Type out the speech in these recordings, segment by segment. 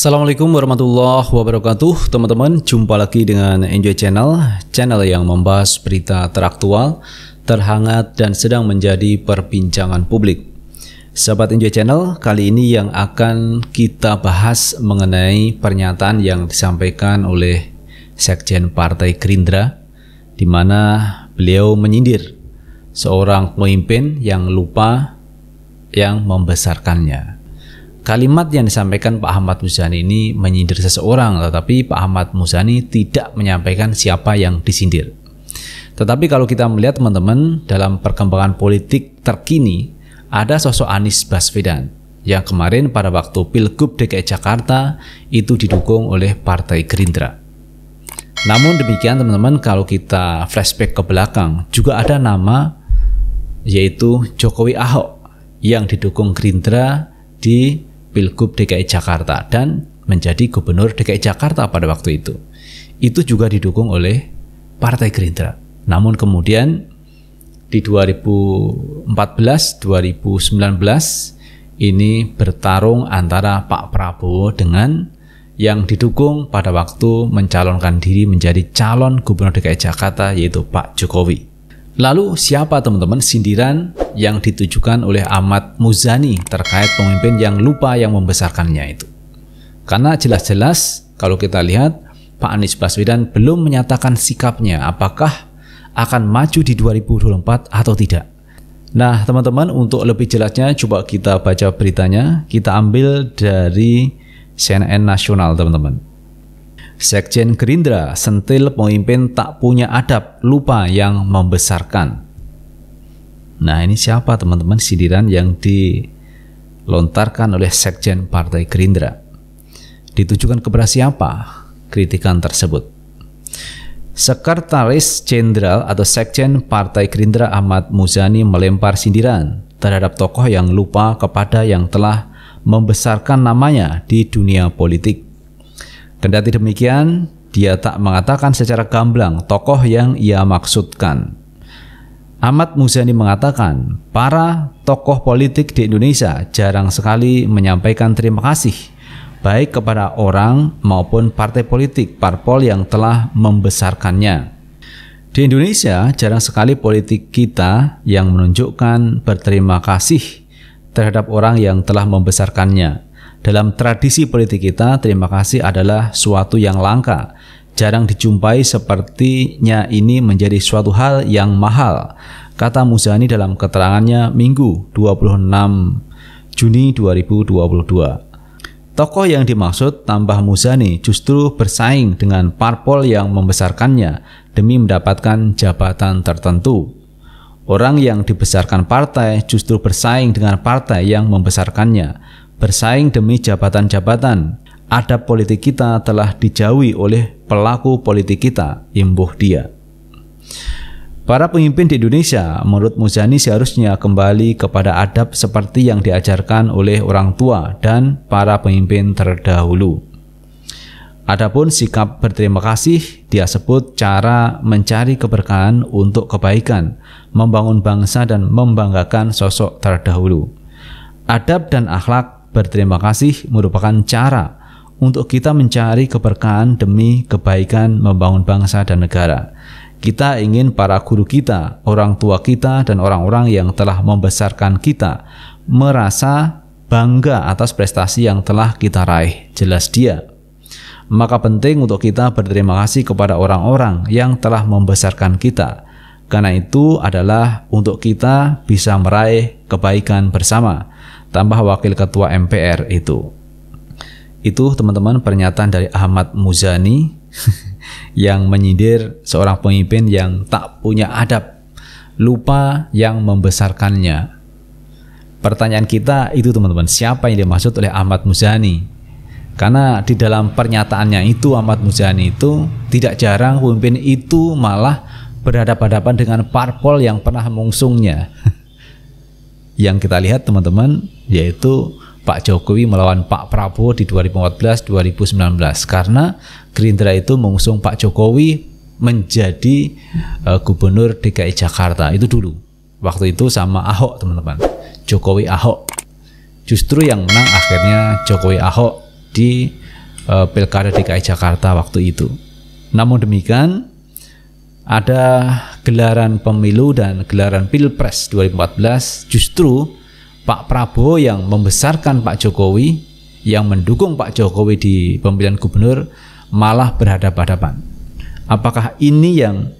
Assalamualaikum warahmatullahi wabarakatuh Teman-teman, jumpa lagi dengan Enjoy Channel Channel yang membahas berita teraktual, terhangat, dan sedang menjadi perbincangan publik Sahabat Enjoy Channel, kali ini yang akan kita bahas mengenai pernyataan yang disampaikan oleh Sekjen Partai Gerindra di mana beliau menyindir seorang pemimpin yang lupa yang membesarkannya. Kalimat yang disampaikan Pak Ahmad Muzani ini menyindir seseorang, tetapi Pak Ahmad Muzani tidak menyampaikan siapa yang disindir. Tetapi kalau kita melihat teman-teman dalam perkembangan politik terkini, ada sosok Anies Baswedan yang kemarin pada waktu Pilgub DKI Jakarta itu didukung oleh Partai Gerindra. Namun demikian teman-teman kalau kita flashback ke belakang juga ada nama yaitu Jokowi Ahok yang didukung Gerindra di Pilgub DKI Jakarta dan menjadi gubernur DKI Jakarta pada waktu itu. Itu juga didukung oleh Partai Gerindra. Namun kemudian di 2014 2019 ini bertarung antara Pak Prabowo dengan yang didukung pada waktu mencalonkan diri menjadi calon gubernur DKI Jakarta yaitu Pak Jokowi. Lalu siapa teman-teman sindiran yang ditujukan oleh Ahmad Muzani terkait pemimpin yang lupa yang membesarkannya itu. Karena jelas-jelas kalau kita lihat Pak Anies Baswedan belum menyatakan sikapnya apakah akan maju di 2024 atau tidak. Nah, teman-teman, untuk lebih jelasnya coba kita baca beritanya. Kita ambil dari CNN Nasional, teman-teman. Sekjen Gerindra sentil pemimpin tak punya adab, lupa yang membesarkan. Nah ini siapa teman-teman sindiran yang dilontarkan oleh Sekjen Partai Gerindra? Ditujukan kepada siapa kritikan tersebut? Sekretaris Jenderal atau Sekjen Partai Gerindra Ahmad Muzani melempar sindiran terhadap tokoh yang lupa kepada yang telah membesarkan namanya di dunia politik. Kendati demikian, dia tak mengatakan secara gamblang tokoh yang ia maksudkan. Ahmad Muzani mengatakan, para tokoh politik di Indonesia jarang sekali menyampaikan terima kasih baik kepada orang maupun partai politik parpol yang telah membesarkannya. Di Indonesia, jarang sekali politik kita yang menunjukkan berterima kasih terhadap orang yang telah membesarkannya. Dalam tradisi politik kita, terima kasih adalah suatu yang langka jarang dijumpai sepertinya ini menjadi suatu hal yang mahal, kata Muzani dalam keterangannya Minggu 26 Juni 2022. Tokoh yang dimaksud tambah Muzani justru bersaing dengan parpol yang membesarkannya demi mendapatkan jabatan tertentu. Orang yang dibesarkan partai justru bersaing dengan partai yang membesarkannya, bersaing demi jabatan-jabatan adab politik kita telah dijauhi oleh pelaku politik kita, imbuh dia. Para pemimpin di Indonesia, menurut Muzani seharusnya kembali kepada adab seperti yang diajarkan oleh orang tua dan para pemimpin terdahulu. Adapun sikap berterima kasih, dia sebut cara mencari keberkahan untuk kebaikan, membangun bangsa dan membanggakan sosok terdahulu. Adab dan akhlak berterima kasih merupakan cara untuk kita mencari keberkahan demi kebaikan membangun bangsa dan negara. Kita ingin para guru kita, orang tua kita, dan orang-orang yang telah membesarkan kita merasa bangga atas prestasi yang telah kita raih. Jelas dia. Maka penting untuk kita berterima kasih kepada orang-orang yang telah membesarkan kita. Karena itu adalah untuk kita bisa meraih kebaikan bersama, tambah wakil ketua MPR itu. Itu teman-teman pernyataan dari Ahmad Muzani yang menyindir seorang pemimpin yang tak punya adab, lupa yang membesarkannya. Pertanyaan kita itu teman-teman, siapa yang dimaksud oleh Ahmad Muzani? Karena di dalam pernyataannya itu Ahmad Muzani itu tidak jarang pemimpin itu malah berhadapan-hadapan dengan parpol yang pernah mengusungnya. yang kita lihat teman-teman yaitu Pak Jokowi melawan Pak Prabowo di 2014-2019 karena Gerindra itu mengusung Pak Jokowi menjadi uh, gubernur DKI Jakarta itu dulu waktu itu sama Ahok teman-teman Jokowi Ahok justru yang menang akhirnya Jokowi Ahok di uh, pilkada DKI Jakarta waktu itu namun demikian ada gelaran pemilu dan gelaran pilpres 2014 justru Pak Prabowo yang membesarkan Pak Jokowi, yang mendukung Pak Jokowi di pemilihan gubernur malah berhadapan-hadapan. Apakah ini yang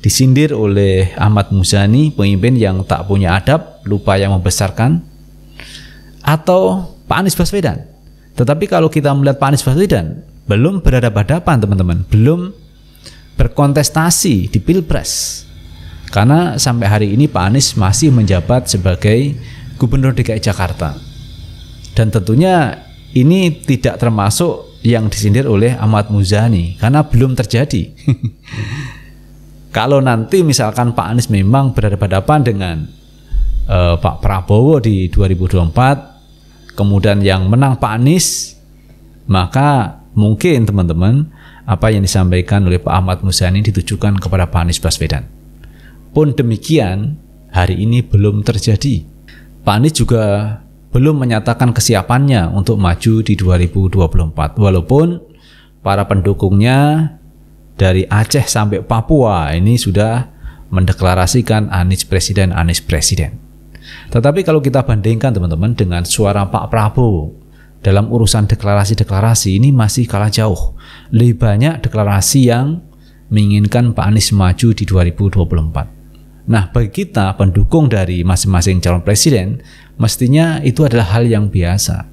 disindir oleh Ahmad Muzani, pemimpin yang tak punya adab, lupa yang membesarkan? Atau Pak Anies Baswedan? Tetapi kalau kita melihat Pak Anies Baswedan, belum berhadapan-hadapan teman-teman, belum berkontestasi di Pilpres. Karena sampai hari ini Pak Anies masih menjabat sebagai Gubernur DKI Jakarta. Dan tentunya ini tidak termasuk yang disindir oleh Ahmad Muzani karena belum terjadi. Kalau nanti misalkan Pak Anies memang berhadapan-hadapan dengan uh, Pak Prabowo di 2024, kemudian yang menang Pak Anies, maka mungkin teman-teman apa yang disampaikan oleh Pak Ahmad Muzani ditujukan kepada Pak Anies Baswedan. Pun demikian, hari ini belum terjadi. Pak Anies juga belum menyatakan kesiapannya untuk maju di 2024 walaupun para pendukungnya dari Aceh sampai Papua ini sudah mendeklarasikan Anies Presiden Anies Presiden. Tetapi kalau kita bandingkan teman-teman dengan suara Pak Prabowo dalam urusan deklarasi-deklarasi ini masih kalah jauh. Lebih banyak deklarasi yang menginginkan Pak Anies maju di 2024. Nah, bagi kita pendukung dari masing-masing calon presiden, mestinya itu adalah hal yang biasa.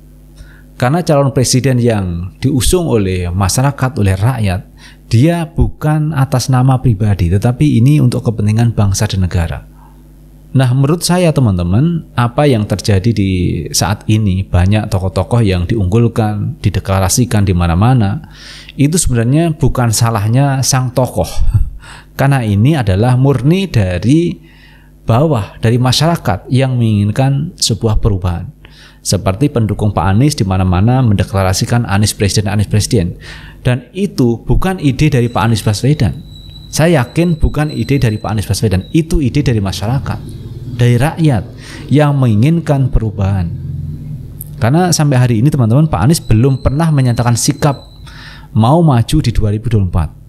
Karena calon presiden yang diusung oleh masyarakat, oleh rakyat, dia bukan atas nama pribadi, tetapi ini untuk kepentingan bangsa dan negara. Nah, menurut saya teman-teman, apa yang terjadi di saat ini banyak tokoh-tokoh yang diunggulkan, dideklarasikan di mana-mana, itu sebenarnya bukan salahnya sang tokoh karena ini adalah murni dari bawah, dari masyarakat yang menginginkan sebuah perubahan. Seperti pendukung Pak Anies di mana-mana mendeklarasikan Anies Presiden, Anies Presiden. Dan itu bukan ide dari Pak Anies Baswedan. Saya yakin bukan ide dari Pak Anies Baswedan, itu ide dari masyarakat, dari rakyat yang menginginkan perubahan. Karena sampai hari ini teman-teman Pak Anies belum pernah menyatakan sikap mau maju di 2024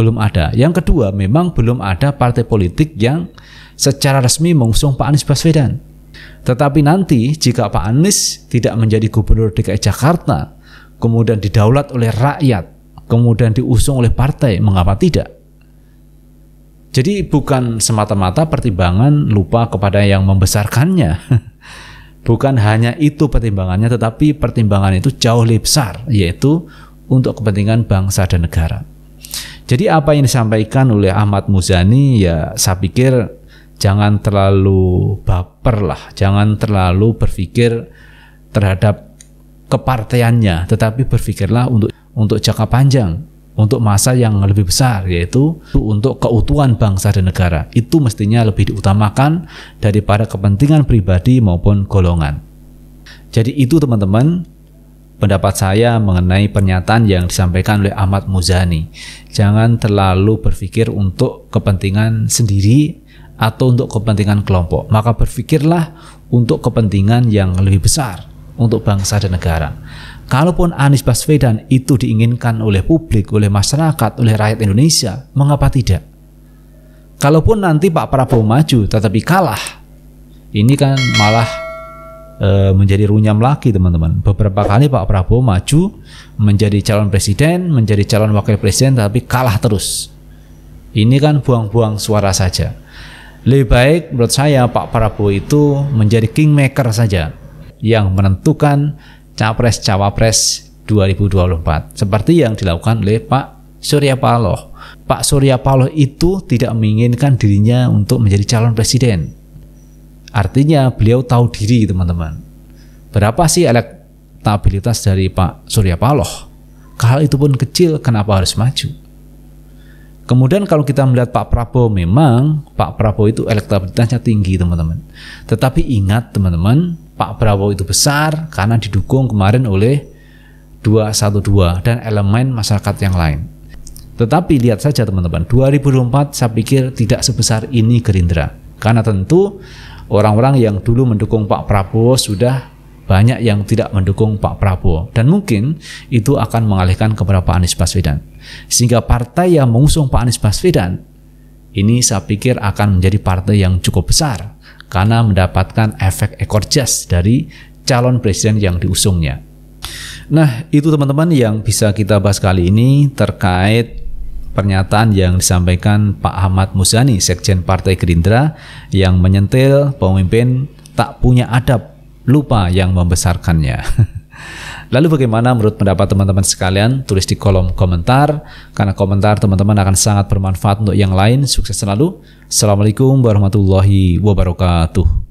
belum ada. Yang kedua, memang belum ada partai politik yang secara resmi mengusung Pak Anies Baswedan. Tetapi nanti jika Pak Anies tidak menjadi gubernur DKI Jakarta, kemudian didaulat oleh rakyat, kemudian diusung oleh partai, mengapa tidak? Jadi bukan semata-mata pertimbangan lupa kepada yang membesarkannya. Bukan hanya itu pertimbangannya, tetapi pertimbangan itu jauh lebih besar, yaitu untuk kepentingan bangsa dan negara. Jadi apa yang disampaikan oleh Ahmad Muzani ya saya pikir jangan terlalu baper lah, jangan terlalu berpikir terhadap kepartaiannya, tetapi berpikirlah untuk untuk jangka panjang, untuk masa yang lebih besar yaitu untuk keutuhan bangsa dan negara. Itu mestinya lebih diutamakan daripada kepentingan pribadi maupun golongan. Jadi itu teman-teman pendapat saya mengenai pernyataan yang disampaikan oleh Ahmad Muzani. Jangan terlalu berpikir untuk kepentingan sendiri atau untuk kepentingan kelompok, maka berpikirlah untuk kepentingan yang lebih besar untuk bangsa dan negara. Kalaupun Anies Baswedan itu diinginkan oleh publik, oleh masyarakat, oleh rakyat Indonesia, mengapa tidak? Kalaupun nanti Pak Prabowo maju tetapi kalah, ini kan malah Eh, menjadi runyam lagi teman-teman. Beberapa kali Pak Prabowo maju menjadi calon presiden, menjadi calon wakil presiden tapi kalah terus. Ini kan buang-buang suara saja. Lebih baik menurut saya Pak Prabowo itu menjadi kingmaker saja yang menentukan capres-cawapres 2024 seperti yang dilakukan oleh Pak Surya Paloh. Pak Surya Paloh itu tidak menginginkan dirinya untuk menjadi calon presiden Artinya beliau tahu diri teman-teman. Berapa sih elektabilitas dari Pak Surya Paloh? Kalau itu pun kecil, kenapa harus maju? Kemudian kalau kita melihat Pak Prabowo, memang Pak Prabowo itu elektabilitasnya tinggi teman-teman. Tetapi ingat teman-teman, Pak Prabowo itu besar karena didukung kemarin oleh 212 dan elemen masyarakat yang lain. Tetapi lihat saja teman-teman, 2004 saya pikir tidak sebesar ini Gerindra. Karena tentu orang-orang yang dulu mendukung Pak Prabowo sudah banyak yang tidak mendukung Pak Prabowo dan mungkin itu akan mengalihkan kepada Pak Anies Baswedan sehingga partai yang mengusung Pak Anies Baswedan ini saya pikir akan menjadi partai yang cukup besar karena mendapatkan efek ekor jas dari calon presiden yang diusungnya. Nah, itu teman-teman yang bisa kita bahas kali ini terkait pernyataan yang disampaikan Pak Ahmad Muzani, Sekjen Partai Gerindra, yang menyentil pemimpin tak punya adab, lupa yang membesarkannya. Lalu bagaimana menurut pendapat teman-teman sekalian? Tulis di kolom komentar, karena komentar teman-teman akan sangat bermanfaat untuk yang lain. Sukses selalu. Assalamualaikum warahmatullahi wabarakatuh.